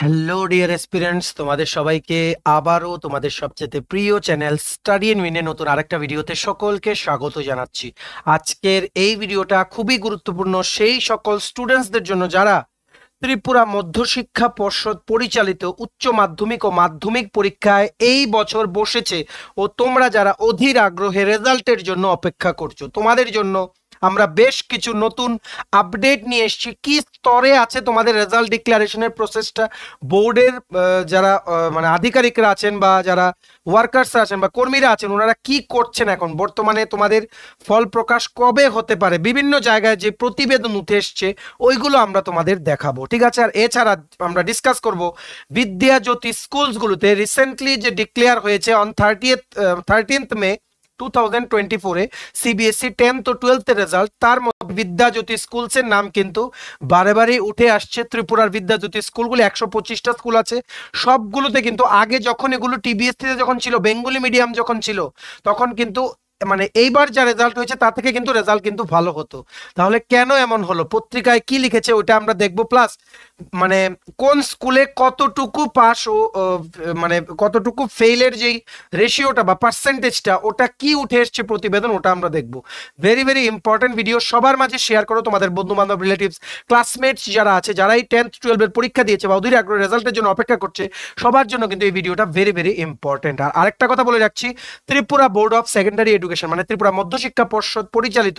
Hello dear experience তোমাদের সবাইকে আবারও তোমাদের সবচেয়ে প্রিয় চ্যানেল স্টাডি এন্ড উইনে নতুন আরেকটা ভিডিওতে সকলকে স্বাগত জানাচ্ছি আজকের এই ভিডিওটা খুবই গুরুত্বপূর্ণ সেই সকল স্টুডেন্টসদের জন্য যারা ত্রিপুরা মধ্যশিক্ষা পর্ষদ পরিচালিত উচ্চ মাধ্যমিক ও মাধ্যমিক পরীক্ষায় এই বছর বসেছে ও তোমরা যারা অধীর আগ্রহে রেজাল্টের জন্য অপেক্ষা করছো তোমাদের জন্য আমরা বেশ কিছু নতুন আপডেট নিয়ে এসেছি কী স্তরে আছে তোমাদের রেজাল্ট ডিক্লারেশনের প্রসেসটা বোর্ডের যারা মানে আধিকারিকরা আছেন বা যারা ওয়ার্কার্সরা আছেন বা কর্মীরা আছেন ওনারা কি করছেন এখন বর্তমানে তোমাদের ফল প্রকাশ কবে হতে পারে বিভিন্ন জায়গায় যে প্রতিবেদন উঠে এসছে ওইগুলো আমরা তোমাদের দেখাবো ঠিক আছে আর এছাড়া আমরা ডিসকাস করব জ্যোতি স্কুলসগুলোতে রিসেন্টলি যে ডিক্লেয়ার হয়েছে on thirtieth thirteenth May two thousand twenty ফোরে সিবিএসসি টেন্থ ও টুয়েলথের রেজাল্ট তার বিদ্যাজ্যোতি স্কুলসের নাম কিন্তু বারে উঠে আসছে ত্রিপুরার বিদ্যাজ্যোতি একশো পঁচিশটা স্কুল আছে সবগুলোতে কিন্তু আগে যখন এগুলো e যখন ছিল বেঙ্গলি মিডিয়াম যখন ছিল তখন কিন্তু মানে এইবার যা রেজাল্ট হয়েছে তা থেকে কিন্তু রেজাল্ট কিন্তু ভালো হতো তাহলে কেন এমন হলো পত্রিকায় কি লিখেছে ওটা আমরা দেখবো প্লাস মানে কোন স্কুলে কতটুকু পাস ও মানে কতটুকু ফেইলের যেই রেশিওটা বা পার্সেন্টেজটা ওটা কি উঠে এসছে প্রতিবেদন ওটা আমরা দেখব ভেরি ভেরি ইম্পর্টেন্ট ভিডিও সবার মাঝে শেয়ার করো তোমাদের বন্ধু বান্ধব রিলেটিভস ক্লাসমেটস যারা আছে যারাই টেন্থ টুয়েলভের পরীক্ষা দিয়েছে বা ওদের আগ্রহ রেজাল্টের জন্য অপেক্ষা করছে সবার জন্য কিন্তু এই ভিডিওটা ভেরি ভেরি ইম্পর্টেন্ট আর আরেকটা কথা বলে রাখছি Tripura board of secondary education মানে ত্রিপুরা মধ্যশিক্ষা পর্ষদ পরিচালিত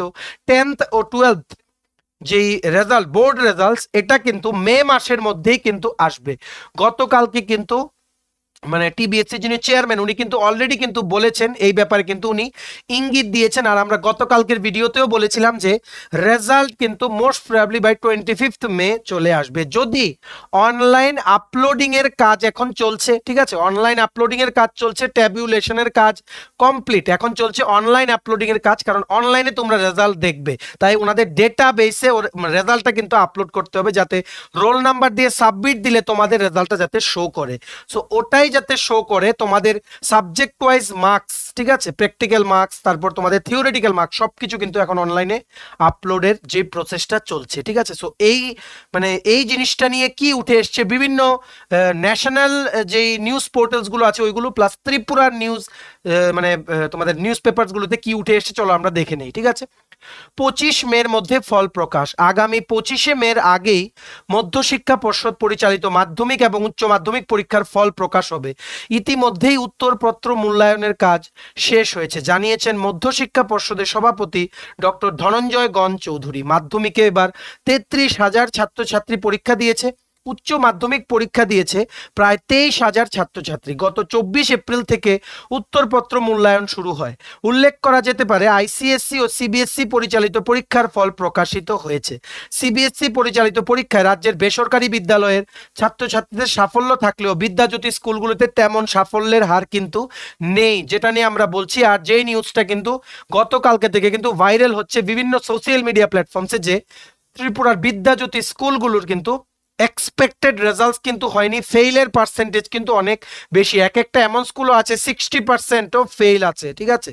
টেন্থ ও টুয়েলভ যেই রেজাল্ট বোর্ড রেজাল্টস এটা কিন্তু মে মাসের মধ্যেই কিন্তু আসবে গতকালকে কিন্তু মানে টিবিএসসি যিনি চেয়ারম্যান উনি কিন্তু অলরেডি কিন্তু বলেছেন এই ব্যাপারে কিন্তু উনি ইঙ্গিত দিয়েছেন আর আমরা গতকালকের ভিডিওতেও বলেছিলাম যে রেজাল্ট কিন্তু most probably by twenty fifth May চলে আসবে যদি অনলাইন আপলোডিংয়ের কাজ এখন চলছে ঠিক আছে অনলাইন আপলোডিংয়ের কাজ চলছে ট্যাবুলেশনের কাজ কমপ্লিট এখন চলছে অনলাইন আপলোডিংয়ের কাজ কারণ অনলাইনে তোমরা রেজাল্ট দেখবে তাই ওনাদের ডেটা বেসে রেজাল্টটা কিন্তু আপলোড করতে হবে যাতে রোল নাম্বার দিয়ে সাবমিট দিলে তোমাদের রেজাল্টটা যাতে শো করে সো ওটাই এটাই যাতে শো করে তোমাদের সাবজেক্ট ওয়াইজ মার্কস ঠিক আছে প্র্যাকটিক্যাল মার্কস তারপর তোমাদের থিওরিটিক্যাল মার্কস সব কিছু কিন্তু এখন অনলাইনে আপলোডের যে প্রসেসটা চলছে ঠিক আছে সো এই মানে এই জিনিসটা নিয়ে কি উঠে এসছে বিভিন্ন ন্যাশনাল যেই নিউজ পোর্টালসগুলো আছে ওইগুলো প্লাস ত্রিপুরার নিউজ মানে তোমাদের নিউজ পেপারসগুলোতে কি উঠে এসছে চলো আমরা দেখে নেই ঠিক আছে পঁচিশ মের মধ্যে ফল প্রকাশ আগামী পঁচিশে মের আগেই মধ্যশিক্ষা পর্ষদ পরিচালিত মাধ্যমিক এবং উচ্চ মাধ্যমিক পরীক্ষার ফল প্রকাশ হবে ইতিমধ্যেই উত্তরপত্র মূল্যায়নের কাজ শেষ হয়েছে জানিয়েছেন মধ্যশিক্ষা পর্ষদের সভাপতি ডক্টর ধনঞ্জয় গণ চৌধুরী মাধ্যমিকে এবার তেত্রিশ হাজার ছাত্রছাত্রী পরীক্ষা দিয়েছে উচ্চ মাধ্যমিক পরীক্ষা দিয়েছে প্রায় তেইশ হাজার ছাত্রছাত্রী গত চব্বিশ এপ্রিল থেকে উত্তরপত্র মূল্যায়ন শুরু হয় উল্লেখ করা যেতে পারে আইসিএসসি ও সিবিএসসি পরিচালিত পরীক্ষার ফল প্রকাশিত হয়েছে সিবিএসসি পরিচালিত পরীক্ষায় রাজ্যের বেসরকারি বিদ্যালয়ের ছাত্রছাত্রীদের সাফল্য থাকলেও বিদ্যাজ্যোতি স্কুলগুলোতে তেমন সাফল্যের হার কিন্তু নেই যেটা নিয়ে আমরা বলছি আর যেই নিউজটা কিন্তু গতকালকে থেকে কিন্তু ভাইরাল হচ্ছে বিভিন্ন সোশ্যাল মিডিয়া প্ল্যাটফর্মসে যে ত্রিপুরার বিদ্যাজ্যোতি স্কুলগুলোর কিন্তু এক্সপেক্টেড রেজাল্টস কিন্তু হয়নি ফেইলের পার্সেন্টেজ কিন্তু অনেক বেশি এক একটা এমন স্কুলও আছে সিক্সটি পার্সেন্টও ফেইল আছে ঠিক আছে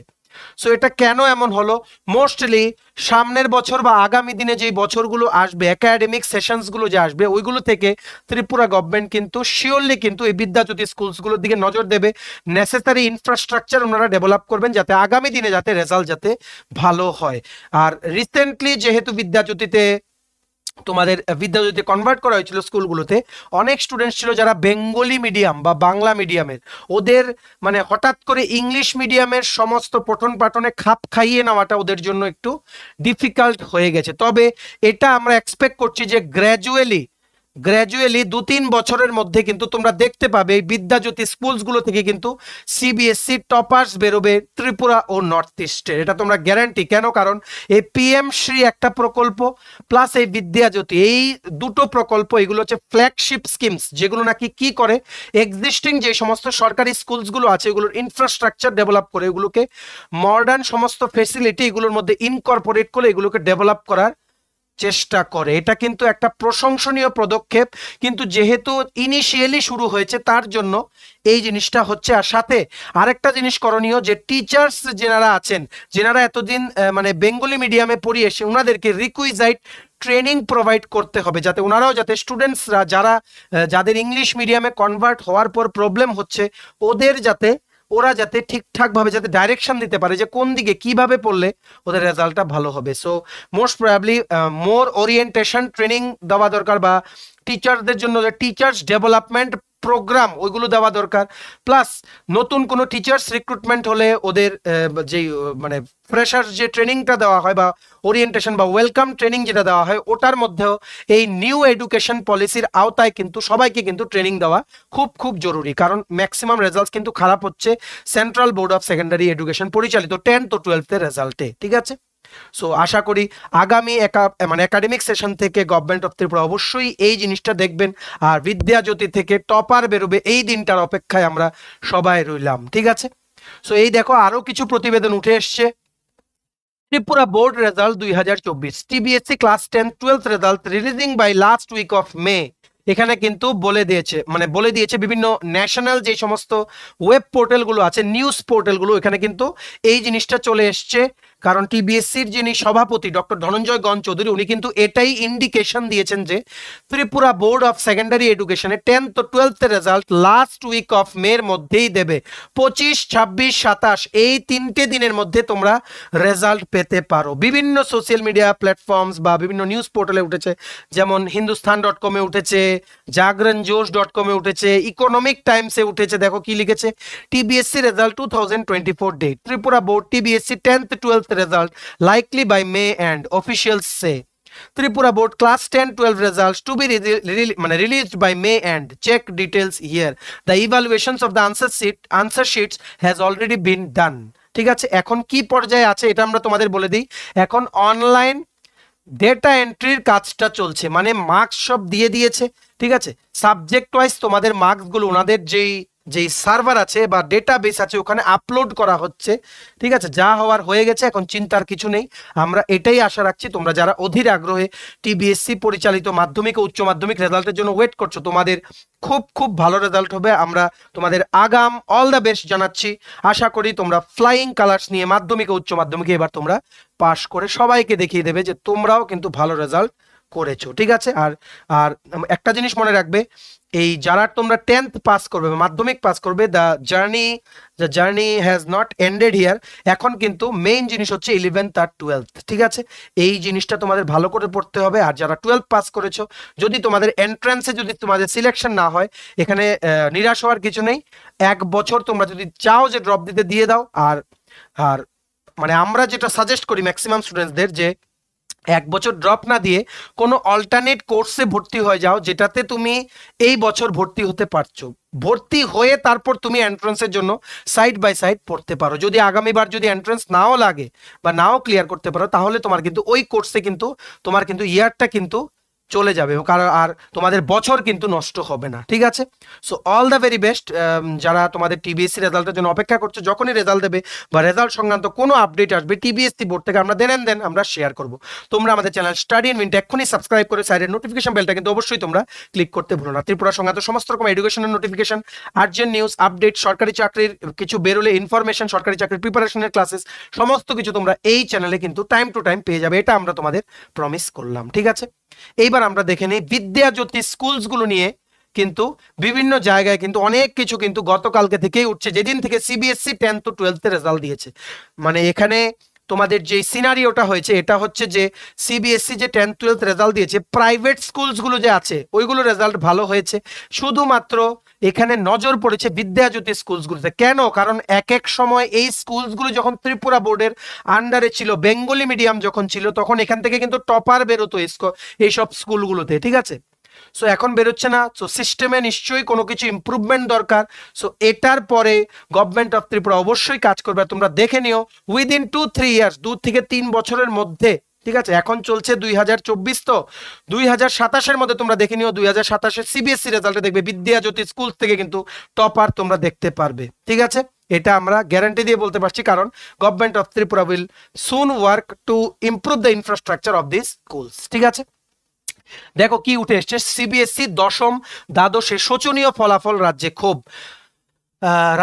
সো এটা কেন এমন হলো মোস্টলি সামনের বছর বা আগামী দিনে যেই বছরগুলো আসবে একাডেমিক সেশনসগুলো যে আসবে ওইগুলো থেকে ত্রিপুরা গভর্নমেন্ট কিন্তু শিওরলি কিন্তু এই বিদ্যাজ্যোতি স্কুলসগুলোর দিকে নজর দেবে নেসেসারি ইনফ্রাস্ট্রাকচার ওনারা ডেভেলপ করবেন যাতে আগামী দিনে যাতে রেজাল্ট যাতে ভালো হয় আর রিসেন্টলি যেহেতু বিদ্যাজ্যোতিতে তোমাদের বিদ্যাজ্যোতি কনভার্ট করা হয়েছিল স্কুলগুলোতে অনেক স্টুডেন্টস ছিল যারা বেঙ্গলি মিডিয়াম বা বাংলা মিডিয়ামের ওদের মানে হঠাৎ করে ইংলিশ মিডিয়ামের সমস্ত পঠন পাঠনে খাপ খাইয়ে নেওয়াটা ওদের জন্য একটু ডিফিকাল্ট হয়ে গেছে তবে এটা আমরা এক্সপেক্ট করছি যে গ্র্যাজুয়ালি গ্র্যাজুয়ালি দু তিন বছরের মধ্যে কিন্তু তোমরা দেখতে পাবে এই বিদ্যাজ্যোতি স্কুলসগুলো থেকে কিন্তু সিবিএসসি e টপার্স বেরোবে ত্রিপুরা ও নর্থ ইস্টের এটা তোমরা গ্যারান্টি কেন কারণ এই পিএম শ্রী একটা প্রকল্প প্লাস এই বিদ্যাজ্যোতি এই দুটো প্রকল্প এগুলো হচ্ছে ফ্ল্যাগশিপ স্কিমস যেগুলো নাকি কি করে এক্সিস্টিং যে সমস্ত সরকারি স্কুলসগুলো আছে এগুলোর ইনফ্রাস্ট্রাকচার ডেভেলপ করে এগুলোকে মডার্ন সমস্ত ফেসিলিটি এগুলোর মধ্যে ইনকর্পোরেট করে এগুলোকে ডেভেলপ করার চেষ্টা করে এটা কিন্তু একটা প্রশংসনীয় পদক্ষেপ কিন্তু যেহেতু ইনিশিয়ালি শুরু হয়েছে তার জন্য এই জিনিসটা হচ্ছে আর সাথে আরেকটা জিনিস করণীয় যে টিচার্স যেনারা আছেন যেনারা এতদিন মানে বেঙ্গলি মিডিয়ামে পড়িয়ে এসে ওনাদেরকে রিকুইজাইট ট্রেনিং প্রোভাইড করতে হবে যাতে ওনারাও যাতে স্টুডেন্টসরা যারা যাদের ইংলিশ মিডিয়ামে কনভার্ট হওয়ার পর প্রবলেম হচ্ছে ওদের যাতে ওরা যাতে ঠিকঠাকভাবে যাতে ডাইরেকশান দিতে পারে যে কোন দিকে কিভাবে পড়লে ওদের রেজাল্টটা ভালো হবে so most probably more orientation training দেওয়া দরকার বা টিচারদের জন্য যে টিচার্স ডেভেলপমেন্ট প্রোগ্রাম ওইগুলো দেওয়া দরকার প্লাস নতুন কোনো টিচার্স রিক্রুটমেন্ট হলে ওদের মানে যে মানে ফ্রেশার যে ট্রেনিংটা দেওয়া হয় বা ওরিয়েন্টেশন বা ওয়েলকাম ট্রেনিং যেটা দেওয়া হয় ওটার মধ্যেও এই নিউ এডুকেশন পলিসির আওতায় কিন্তু সবাইকে কিন্তু ট্রেনিং দেওয়া খুব খুব জরুরি কারণ ম্যাক্সিমাম রেজাল্টস কিন্তু খারাপ হচ্ছে central board of secondary education পরিচালিত টেন্থ ও টুয়েলভের রেজাল্টে ঠিক আছে সো আশা করি আগামী একা মানে একাডেমিক সেশন থেকে গভর্নমেন্ট অফ ত্রিপুরা অবশ্যই এই জিনিসটা দেখবেন আর বিদ্যাজ্যোতি থেকে টপার বেরোবে এই দিনটার অপেক্ষায় আমরা সবাই রইলাম ঠিক আছে সো এই দেখো আরও কিছু প্রতিবেদন উঠে এসছে ত্রিপুরা বোর্ড রেজাল্ট দুই হাজার চব্বিশ TBSE class ten twelve result releasing by last week of May এখানে কিন্তু বলে দিয়েছে মানে বলে দিয়েছে বিভিন্ন ন্যাশনাল যে সমস্ত ওয়েব পোর্টালগুলো আছে নিউজ পোর্টালগুলো এখানে কিন্তু এই জিনিসটা চলে এসছে কারণ টিবিএসসির যিনি সভাপতি ডক্টর ধনঞ্জয় গণ চৌধুরী উনি কিন্তু এটাই ইন্ডিকেশন দিয়েছেন যে ত্রিপুরা বোর্ড অফ সেকেন্ডারি এডুকেশনে টেন্থ ও টুয়েলথের রেজাল্ট লাস্ট উইক অফ মের মধ্যেই দেবে পঁচিশ ছাব্বিশ সাতাশ এই তিনটে দিনের মধ্যে তোমরা রেজাল্ট পেতে পারো বিভিন্ন সোশ্যাল মিডিয়া প্ল্যাটফর্মস বা বিভিন্ন নিউজ পোর্টালে উঠেছে যেমন হিন্দুস্থান ডট কমে উঠেছে জাগরণ জোশ ডট কমে উঠেছে ইকোনমিক টাইমসে উঠেছে দেখো কি লিখেছে TBSE result two thousand twenty four date Tripura board TBSE tenth twelfth result likely by May end, officials say. Tripura board class 10 12 results to be re re re released by May end. Check details here. The evaluations of the answer, sheet, answer sheets has already been done. ঠিক আছে এখন কি পর্যায়ে আছে এটা আমরা তোমাদের বলে দিই এখন অনলাইন ডেটা এন্ট্রির কাজটা চলছে মানে মার্কস সব দিয়ে দিয়েছে ঠিক আছে সাবজেক্ট ওয়াইজ তোমাদের মার্কসগুলো ওনাদের যেই যেই সার্ভার আছে বা ডেটা বেস আছে ওখানে আপলোড করা হচ্ছে ঠিক আছে যা হওয়ার হয়ে গেছে এখন চিন্তার কিছু নেই আমরা এটাই আশা রাখছি তোমরা যারা অধীর আগ্রহে টিবিএসসি পরিচালিত মাধ্যমিক ও উচ্চ মাধ্যমিক রেজাল্টের জন্য ওয়েট করছো তোমাদের খুব খুব ভালো রেজাল্ট হবে আমরা তোমাদের আগাম অল দ্য বেস্ট জানাচ্ছি আশা করি তোমরা ফ্লাইং কালার্স নিয়ে মাধ্যমিক ও উচ্চ মাধ্যমিকে এবার তোমরা পাশ করে সবাইকে দেখিয়ে দেবে যে তোমরাও কিন্তু ভালো রেজাল্ট করেছো ঠিক আছে আর আর একটা জিনিস মনে রাখবে এই যারা তোমরা টেন্থ পাস করবে মাধ্যমিক পাস করবে the journey the journey has not ended here এখন কিন্তু মেইন জিনিস হচ্ছে ইলেভেন্থ আর টুয়েলথ ঠিক আছে এই জিনিসটা তোমাদের ভালো করে পড়তে হবে আর যারা টুয়েলভ পাস করেছো যদি তোমাদের এন্ট্রান্সে যদি তোমাদের সিলেকশন না হয় এখানে নিরাশ হওয়ার কিছু নেই এক বছর তোমরা যদি চাও যে ড্রপ দিতে দিয়ে দাও আর আর মানে আমরা যেটা সাজেস্ট করি ম্যাক্সিমাম স্টুডেন্টসদের যে এক বছর ড্রপ না দিয়ে কোনো অল্টারনেট কোর্সে ভর্তি হয়ে যাও যেটাতে তুমি এই বছর ভর্তি হতে পারছো ভর্তি হয়ে তারপর তুমি এন্ট্রান্সের জন্য সাইড বাই সাইড পড়তে পারো যদি আগামীবার যদি এন্ট্রান্স নাও লাগে বা নাও ক্লিয়ার করতে পারো তাহলে তোমার কিন্তু ওই কোর্সে কিন্তু তোমার কিন্তু ইয়ারটা কিন্তু চলে যাবে কারণ আর তোমাদের বছর কিন্তু নষ্ট হবে না ঠিক আছে so all the very best যারা তোমাদের টিবিএসসি রেজাল্টের জন্য অপেক্ষা করছে যখনই রেজাল্ট দেবে বা রেজাল্ট সংক্রান্ত কোনো আপডেট আসবে টিবিএসসি বোর্ড থেকে আমরা দেন দেন আমরা শেয়ার করব তোমরা আমাদের চ্যানেল স্টাডি এন্ড মিন্ট এক্ষুনি সাবস্ক্রাইব করে সাইডের নোটিফিকেশন বেলটা কিন্তু অবশ্যই তোমরা ক্লিক করতে ভুলো না ত্রিপুরা সংক্রান্ত সমস্ত রকম এডুকেশনের নোটিফিকেশন আর্জেন্ট নিউজ আপডেট সরকারি চাকরির কিছু বেরোলে ইনফরমেশন সরকারি চাকরির প্রিপারেশনের ক্লাসেস সমস্ত কিছু তোমরা এই চ্যানেলে কিন্তু টাইম টু টাইম পেয়ে যাবে এটা আমরা তোমাদের প্রমিস করলাম ঠিক আছে এইবার আমরা দেখে নিই বিদ্যাজ্যোতি স্কুলসগুলো নিয়ে কিন্তু বিভিন্ন জায়গায় কিন্তু অনেক কিছু কিন্তু গতকালকে থেকেই উঠছে যেদিন থেকে সিবিএসসি টেন্থ টু টুয়েলথের রেজাল্ট দিয়েছে মানে এখানে তোমাদের যে সিনারিওটা হয়েছে এটা হচ্ছে যে সিবিএসসি e যে টেন্থ টুয়েলথ রেজাল্ট দিয়েছে প্রাইভেট স্কুলসগুলো যে আছে ওইগুলো রেজাল্ট ভালো হয়েছে শুধুমাত্র এখানে নজর পড়েছে বিদ্যাজ্যোতি স্কুলসগুলোতে কেন কারণ এক এক সময় এই স্কুলসগুলো যখন ত্রিপুরা বোর্ডের আন্ডারে ছিল বেঙ্গলি মিডিয়াম যখন ছিল তখন এখান থেকে কিন্তু টপার বেরোতো এইসব স্কুলগুলোতে ঠিক আছে সো এখন বেরোচ্ছে না সো সিস্টেমে নিশ্চয়ই কোনো কিছু ইম্প্রুভমেন্ট দরকার সো এটার পরে গভর্নমেন্ট অফ ত্রিপুরা অবশ্যই কাজ করবে তোমরা দেখে নিও উইদিন টু থ্রি ইয়ার্স দু থেকে তিন বছরের মধ্যে ঠিক আছে এখন চলছে দুই হাজার চব্বিশ তো দুই হাজার সাতাশের মধ্যে তোমরা দেখে নিও দুই হাজার সাতাশের সিবিএসসি e রেজাল্টে দেখবে বিদ্যাজ্যোতি স্কুল থেকে কিন্তু টপার তোমরা দেখতে পারবে ঠিক আছে এটা আমরা গ্যারান্টি দিয়ে বলতে পারছি কারণ government of Tripura will soon work to improve the infrastructure of this schools ঠিক আছে দেখো কি উঠে এসছে সিবিএসসি e দশম দ্বাদশে শোচনীয় ফলাফল রাজ্যে ক্ষোভ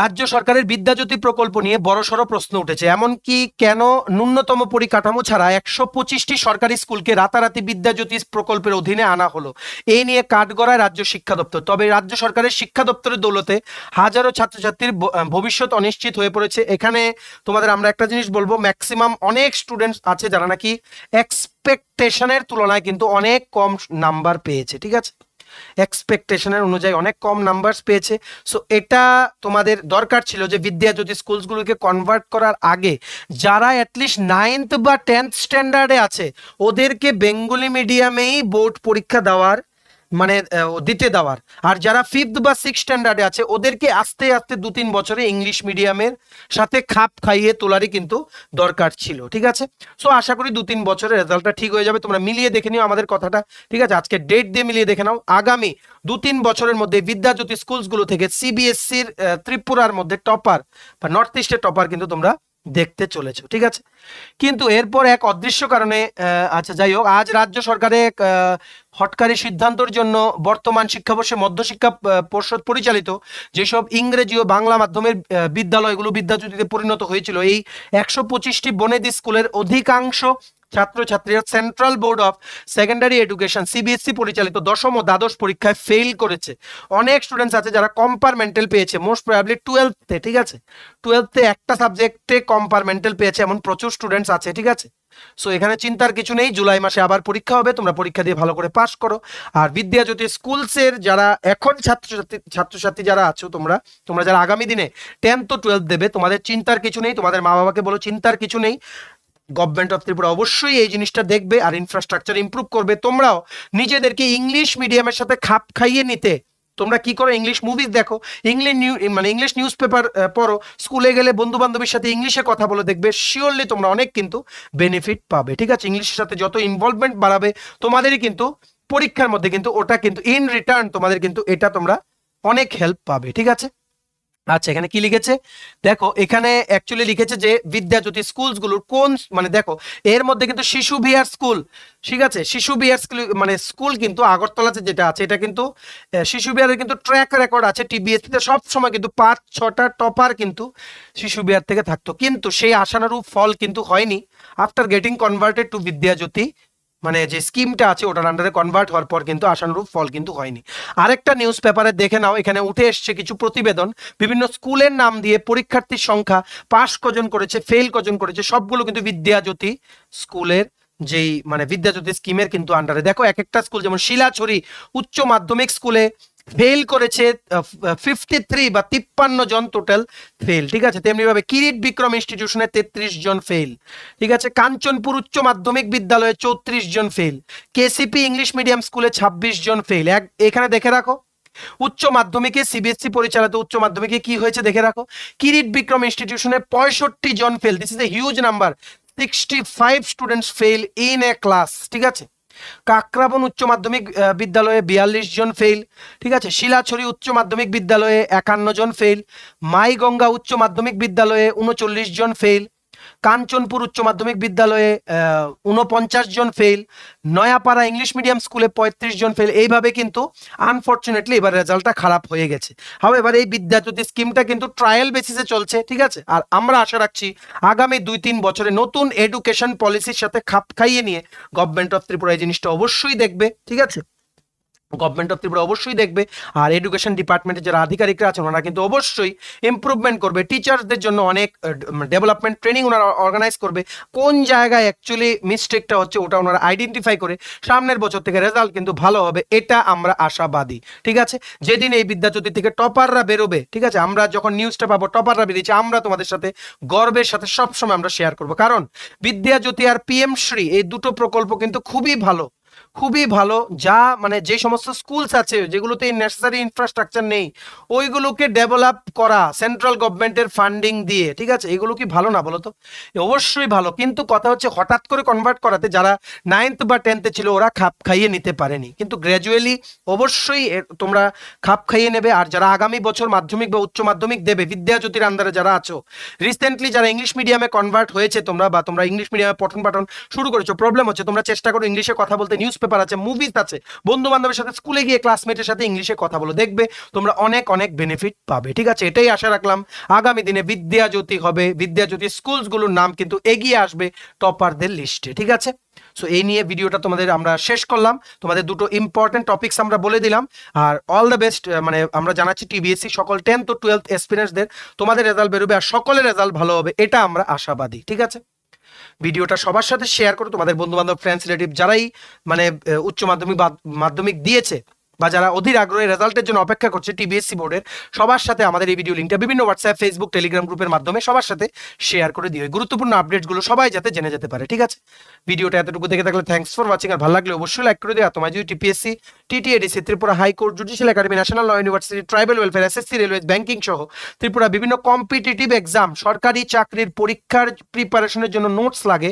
রাজ্য সরকারের বিদ্যাজ্যোতি প্রকল্প নিয়ে বড়সড় প্রশ্ন উঠেছে এমনকি কেন ন্যূনতম পরিকাঠামো ছাড়া একশো পঁচিশটি সরকারি স্কুলকে রাতারাতি বিদ্যাজ্যোতি প্রকল্পের অধীনে আনা হলো এই নিয়ে কাঠগড়ায় রাজ্য শিক্ষা দপ্তর তবে রাজ্য সরকারের শিক্ষা দপ্তরের দৌলতে হাজারো ছাত্রছাত্রীর ভবিষ্যৎ অনিশ্চিত হয়ে পড়েছে এখানে তোমাদের আমরা একটা জিনিস বলবো ম্যাক্সিমাম অনেক স্টুডেন্টস আছে যারা নাকি এক্সপেকটেশনের তুলনায় কিন্তু অনেক কম নাম্বার পেয়েছে ঠিক আছে এক্সপেকটেশনের অনুযায়ী অনেক কম নাম্বারস পেয়েছে সো এটা তোমাদের দরকার ছিল যে বিদ্যা যদি স্কুলসগুলোকে কনভার্ট করার আগে যারা অ্যাটলিস্ট নাইনথ বা টেন্থ স্ট্যান্ডার্ডে আছে ওদেরকে বেঙ্গলি মিডিয়ামেই বোর্ড পরীক্ষা দেওয়ার মানে দিতে দেওয়ার আর যারা ফিফথ বা সিক্স স্ট্যান্ডার্ডে আছে ওদেরকে আস্তে আস্তে দু তিন বছরে ইংলিশ মিডিয়ামের সাথে খাপ খাইয়ে তোলারই কিন্তু দরকার ছিল ঠিক আছে সো আশা করি দু তিন বছরে রেজাল্টটা ঠিক হয়ে যাবে তোমরা মিলিয়ে দেখে নিও আমাদের কথাটা ঠিক আছে আজকে ডেট দিয়ে মিলিয়ে দেখে নাও আগামী দু তিন বছরের মধ্যে বিদ্যাজ্যোতি স্কুলসগুলো থেকে সিবিএসসির e ত্রিপুরার মধ্যে টপার বা নর্থ ইস্টের টপার কিন্তু তোমরা দেখতে চলেছে ঠিক আছে কিন্তু এরপর এক অদৃশ্য কারণে আচ্ছা যাই হোক আজ রাজ্য সরকারে হটকারী সিদ্ধান্তর জন্য বর্তমান শিক্ষাবর্ষে মধ্যশিক্ষা পর্ষদ পরিচালিত যেসব ইংরেজি ও বাংলা মাধ্যমের বিদ্যালয়গুলো বিদ্যাচ্যুতিতে পরিণত হয়েছিল এই একশো পঁচিশটি বনেদ স্কুলের অধিকাংশ ছাত্রছাত্রীরা central board of secondary education CBSE পরিচালিত দশম ও দ্বাদশ পরীক্ষায় ফেল করেছে অনেক স্টুডেন্টস আছে যারা কম্পারমেন্টাল পেয়েছে মোস্ট প্রবাবলি টুয়েলভতে ঠিক আছে টুয়েলভে একটা সাবজেক্টে কম্পারমেন্টাল পেয়েছে এমন প্রচুর স্টুডেন্টস আছে ঠিক আছে সো এখানে চিন্তার কিছু নেই জুলাই মাসে আবার পরীক্ষা হবে তোমরা পরীক্ষা দিয়ে ভালো করে পাশ করো আর বিদ্যাজ্যোতি স্কুলসের যারা এখন ছাত্রছাত্রী ছাত্রছাত্রী যারা আছো তোমরা তোমরা যারা আগামী দিনে টেন্থ টুয়েলভ দেবে তোমাদের চিন্তার কিছু নেই তোমাদের মা বাবাকে বলো চিন্তার কিছু নেই গভর্নমেন্ট অফ ত্রিপুরা অবশ্যই এই জিনিসটা দেখবে আর ইনফ্রাস্ট্রাকচার ইম্প্রুভ করবে তোমরাও নিজেদেরকে ইংলিশ মিডিয়ামের সাথে খাপ খাইয়ে নিতে তোমরা কি করো ইংলিশ মুভিজ দেখো ইংলিশ নিউ মানে ইংলিশ নিউজ পেপার পড়ো স্কুলে গেলে বন্ধু বান্ধবীর সাথে ইংলিশে কথা বলে দেখবে শিওরলি তোমরা অনেক কিন্তু বেনিফিট পাবে ঠিক আছে ইংলিশের সাথে যত ইনভলভমেন্ট বাড়াবে তোমাদেরই কিন্তু পরীক্ষার মধ্যে কিন্তু ওটা কিন্তু ইন রিটার্ন তোমাদের কিন্তু এটা তোমরা অনেক হেল্প পাবে ঠিক আছে আচ্ছা এখানে কি লিখেছে দেখো এখানে অ্যাকচুয়ালি লিখেছে যে বিদ্যাজ্যোতি স্কুলসগুলোর কোন মানে দেখো এর মধ্যে কিন্তু শিশু বিহার স্কুল ঠিক আছে শিশু বিহার স্কুল মানে স্কুল কিন্তু আগরতলাতে যেটা আছে এটা কিন্তু শিশু বিহারের কিন্তু ট্র্যাক রেকর্ড আছে টিবিএসসিতে e সব সময় কিন্তু পাঁচ ছটা টপার কিন্তু শিশু বিহার থেকে থাকতো কিন্তু সেই আশানুরূপ ফল কিন্তু হয়নি after getting converted to Vidyajyoti মানে যে স্কিমটা আছে ওটার আন্ডারে কনভার্ট হওয়ার পর কিন্তু আশানুরূপ ফল কিন্তু হয়নি আরেকটা নিউজ পেপারে দেখে নাও এখানে উঠে এসছে কিছু প্রতিবেদন বিভিন্ন স্কুলের নাম দিয়ে পরীক্ষার্থীর সংখ্যা পাশ কজন করেছে ফেল কজন করেছে সবগুলো কিন্তু বিদ্যাজ্যোতি স্কুলের যেই মানে বিদ্যাজ্যোতি স্কিমের কিন্তু আন্ডারে দেখো এক একটা স্কুল যেমন শিলাছড়ি উচ্চ মাধ্যমিক স্কুলে ফেল করেছে ফিফটি থ্রি বা তিপ্পান্ন জন টোটাল ফেল ঠিক আছে তেমনিভাবে কিরিট বিক্রম ইনস্টিটিউশনে তেত্রিশ জন ফেল ঠিক আছে কাঞ্চনপুর উচ্চ মাধ্যমিক বিদ্যালয়ে চৌত্রিশ জন ফেল কেসিপি ইংলিশ মিডিয়াম স্কুলে ২৬ জন ফেল এক এখানে দেখে রাখো উচ্চ মাধ্যমিকে সিবিএসসি e পরিচালিত উচ্চ মাধ্যমিকে কি হয়েছে দেখে রাখো কিরিট বিক্রম ইনস্টিটিউশনে পঁয়ষট্টি জন fail this is a huge number sixty five students fail in a class ঠিক আছে কাকরাবন উচ্চ মাধ্যমিক বিদ্যালয়ে বিয়াল্লিশ জন ফেল ঠিক আছে শিলাছড়ি উচ্চ মাধ্যমিক বিদ্যালয়ে একান্ন জন ফেল মাইগঙ্গা উচ্চ মাধ্যমিক বিদ্যালয়ে উনচল্লিশ জন ফেল কাঞ্চনপুর উচ্চ মাধ্যমিক বিদ্যালয়ে উনপঞ্চাশ জন ফেল নয়াপাড়া ইংলিশ মিডিয়াম স্কুলে পঁয়ত্রিশ জন ফেল এইভাবে কিন্তু আনফর্চুনেটলি এবার রেজাল্টটা খারাপ হয়ে গেছে হাও এবার এই বিদ্যাজ্যোতি স্কিমটা কিন্তু ট্রায়াল বেসিসে চলছে ঠিক আছে আর আমরা আশা রাখছি আগামী দুই তিন বছরে নতুন এডুকেশন পলিসির সাথে খাপ খাইয়ে নিয়ে গভর্নমেন্ট অফ ত্রিপুরা এই জিনিসটা অবশ্যই দেখবে ঠিক আছে গভর্নমেন্ট অফ ত্রিপুরা অবশ্যই দেখবে আর এডুকেশন ডিপার্টমেন্টের যারা আধিকারিকরা আছেন ওনারা কিন্তু অবশ্যই ইম্প্রুভমেন্ট করবে টিচারদের জন্য অনেক ডেভেলপমেন্ট ট্রেনিং ওনারা অর্গানাইজ করবে কোন জায়গায় অ্যাকচুয়ালি মিস্টেকটা হচ্ছে ওটা ওনারা আইডেন্টিফাই করে সামনের বছর থেকে রেজাল্ট কিন্তু ভালো হবে এটা আমরা আশাবাদী ঠিক আছে যেদিন এই বিদ্যাচ্যুতি থেকে টপাররা বেরোবে ঠিক আছে আমরা যখন নিউজটা পাবো টপাররা বেরিয়েছে আমরা তোমাদের সাথে গর্বের সাথে সবসময় আমরা শেয়ার করবো কারণ বিদ্যাজ্যোতি আর পিএম শ্রী এই দুটো প্রকল্প কিন্তু খুবই ভালো খুবই ভালো যা মানে যে সমস্ত স্কুলস আছে যেগুলোতে নেসেসারি ইনফ্রাস্ট্রাকচার নেই ওইগুলোকে ডেভেলপ করা সেন্ট্রাল গভর্নমেন্টের ফান্ডিং দিয়ে ঠিক আছে এগুলো কি ভালো না বলো তো অবশ্যই ভালো কিন্তু কথা হচ্ছে হঠাৎ করে কনভার্ট করাতে যারা নাইনথ বা টেন্থে ছিল ওরা খাপ খাইয়ে নিতে পারেনি কিন্তু গ্র্যাজুয়ালি অবশ্যই তোমরা খাপ খাইয়ে নেবে আর যারা আগামী বছর মাধ্যমিক বা উচ্চ মাধ্যমিক দেবে বিদ্যাজ্যোতির আন্দারে যারা আছো রিসেন্টলি যারা ইংলিশ মিডিয়ামে কনভার্ট হয়েছে তোমরা বা তোমরা ইংলিশ মিডিয়ামে পঠন পাঠন শুরু করেছো প্রবলেম হচ্ছে তোমরা চেষ্টা করো ইংলিশে কথা বলতে নিউজ নিউজপেপার আছে মুভিজ আছে বন্ধু বান্ধবের সাথে স্কুলে গিয়ে ক্লাসমেটের সাথে ইংলিশে কথা বলো দেখবে তোমরা অনেক অনেক বেনিফিট পাবে ঠিক আছে এটাই আশা রাখলাম আগামী দিনে বিদ্যাজ্যোতি হবে বিদ্যাজ্যোতি স্কুলসগুলোর নাম কিন্তু এগিয়ে আসবে টপারদের লিস্টে ঠিক আছে সো এই নিয়ে ভিডিওটা তোমাদের আমরা শেষ করলাম তোমাদের দুটো ইম্পর্টেন্ট টপিক্স আমরা বলে দিলাম আর অল দ্য বেস্ট মানে আমরা জানাচ্ছি টিবিএসসি সকল টেন্থ ও টুয়েলথ এক্সপিরিয়েন্সদের তোমাদের রেজাল্ট বেরোবে আর সকলের রেজাল্ট ভালো হবে এটা আমরা আশাবাদী ঠিক আছে ভিডিওটা সবার সাথে শেয়ার করো তোমাদের বন্ধু বান্ধব ফ্রেন্ডস রিলেটিভ যারাই মানে উচ্চ মাধ্যমিক মাধ্যমিক দিয়েছে বা যারা অধীর আগ্রহে রেজাল্টের জন্য অপেক্ষা করছে টিবিএসসি বোর্ডের সবার সাথে আমাদের এই ভিডিও লিঙ্কটা বিভিন্ন হোয়াটসঅ্যাপ ফেসবুক টেলিগ্রাম গ্রুপের মাধ্যমে সবার সাথে শেয়ার করে দিয়ে গুরুত্বপূর্ণ আপডেটগুলো সবাই যাতে জেনে যেতে পারে ঠিক আছে ভিডিওটা এতটুকু দেখে থাকলে থ্যাংকস ফর ওয়াচিং আর ভালো লাগলে অবশ্যই লাইক করে দেওয়া তোমার যদি TPSC TTAADC Tripura high court judicial academy national law university tribal welfare SSC railway banking সহ ত্রিপুরা বিভিন্ন কম্পিটিটিভ এক্সাম সরকারি চাকরির পরীক্ষার প্রিপারেশনের জন্য নোটস লাগে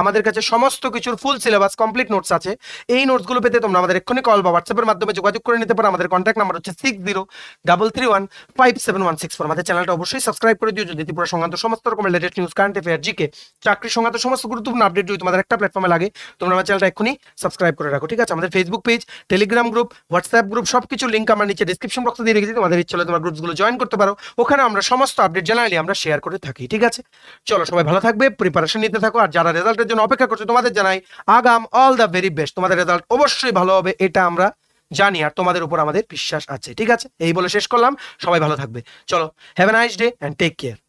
আমাদের কাছে সমস্ত কিছুর ফুল সিলেবাস কমপ্লিট নোটস আছে এই নোটসগুলো পেতে তোমরা আমাদের এক্ষুনি কল বা হোয়াটসঅ্যাপের মাধ্যমে যোগাযোগ করে নিতে পারো আমাদের কন্ট্যাক্ট নাম্বার হচ্ছে six zero double three one five seven one six four আমাদের চ্যানেলটা অবশ্যই সাবস্ক্রাইব করে দিও যদি ত্রিপুরা সংক্রান্ত সমস্ত রকমের latest news current affair GK চাকরি সংক্রান্ত সমস্ত গুরুত্বপূর্ণ আপডেট যদি তোমাদের একটা প্ল্যাটফর্মে লাগে তোমরা আমার চ্যানেলটা এক্ষুনি সাবস্ক্রাইব করে রাখো ঠিক আছে আমাদের Facebook page Telegram group WhatsApp group সব কিছু লিঙ্ক আমার নিচে ডিসক্রিপশন বক্সে দিয়ে রেখেছি তোমাদের ইচ্ছে হলে তোমার গ্রুপগুলো জয়েন করতে পারো ওখানে আমরা সমস্ত আপডেট জানালে আমরা শেয়ার করে থাকি ঠিক আছে চলো সবাই ভালো থাকবে প্রিপারেশন নিতে থাকো আর যারা রেজাল্ট রেজাল্টের জন্য অপেক্ষা করছি তোমাদের জানাই আগাম অল দ্য ভেরি বেস্ট তোমাদের রেজাল্ট অবশ্যই ভালো হবে এটা আমরা জানি আর তোমাদের উপর আমাদের বিশ্বাস আছে ঠিক আছে এই বলে শেষ করলাম সবাই ভালো থাকবে চলো have a nice day and take care